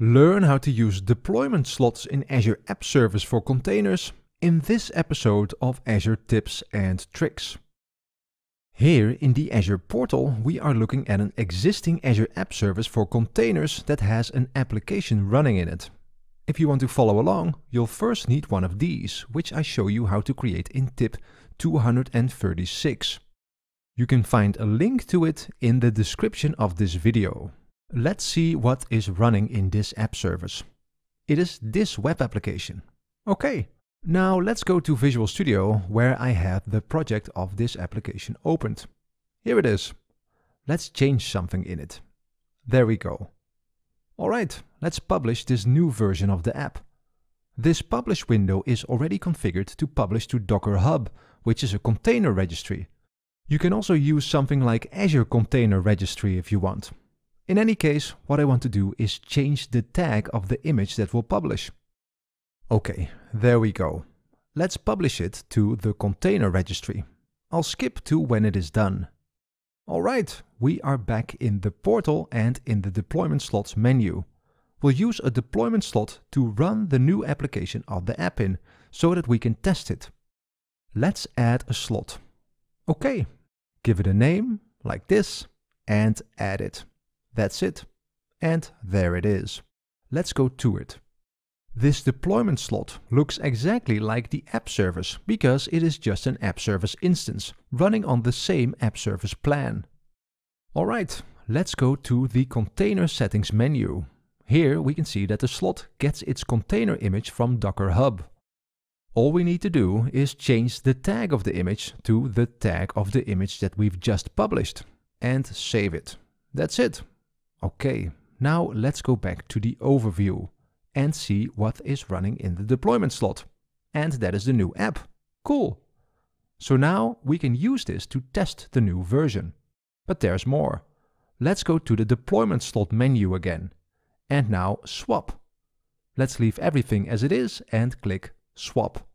Learn how to use deployment slots in Azure App Service for containers in this episode of Azure Tips and Tricks. Here in the Azure portal, we are looking at an existing Azure App Service for containers that has an application running in it. If you want to follow along, you'll first need one of these, which I show you how to create in tip 236. You can find a link to it in the description of this video. Let's see what is running in this app service. It is this web application. Okay, now let's go to Visual Studio where I have the project of this application opened. Here it is. Let's change something in it. There we go. Alright, let's publish this new version of the app. This publish window is already configured to publish to Docker Hub, which is a container registry. You can also use something like Azure Container Registry if you want. In any case, what I want to do is change the tag of the image that we'll publish. Okay, there we go. Let's publish it to the container registry. I'll skip to when it is done. Alright, we are back in the portal and in the deployment slots menu. We'll use a deployment slot to run the new application of the app in, so that we can test it. Let's add a slot. Okay, give it a name, like this, and add it. That's it. And there it is. Let's go to it. This deployment slot looks exactly like the app service because it is just an app service instance running on the same app service plan. Alright, let's go to the container settings menu. Here we can see that the slot gets its container image from Docker Hub. All we need to do is change the tag of the image to the tag of the image that we've just published and save it. That's it. Okay, now let's go back to the overview and see what is running in the deployment slot. And that is the new app. Cool. So now we can use this to test the new version. But there's more. Let's go to the deployment slot menu again. And now swap. Let's leave everything as it is and click swap.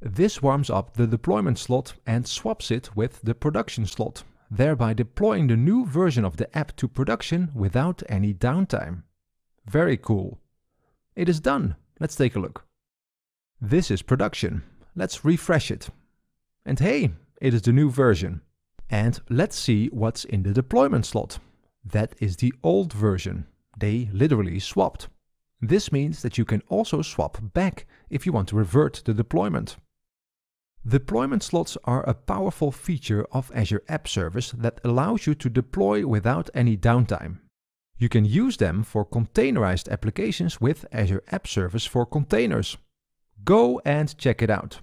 This warms up the deployment slot and swaps it with the production slot, thereby deploying the new version of the app to production without any downtime. Very cool. It is done. Let's take a look. This is production. Let's refresh it. And hey, it is the new version. And let's see what's in the deployment slot. That is the old version. They literally swapped. This means that you can also swap back if you want to revert the deployment. Deployment slots are a powerful feature of Azure App Service that allows you to deploy without any downtime. You can use them for containerized applications with Azure App Service for Containers. Go and check it out.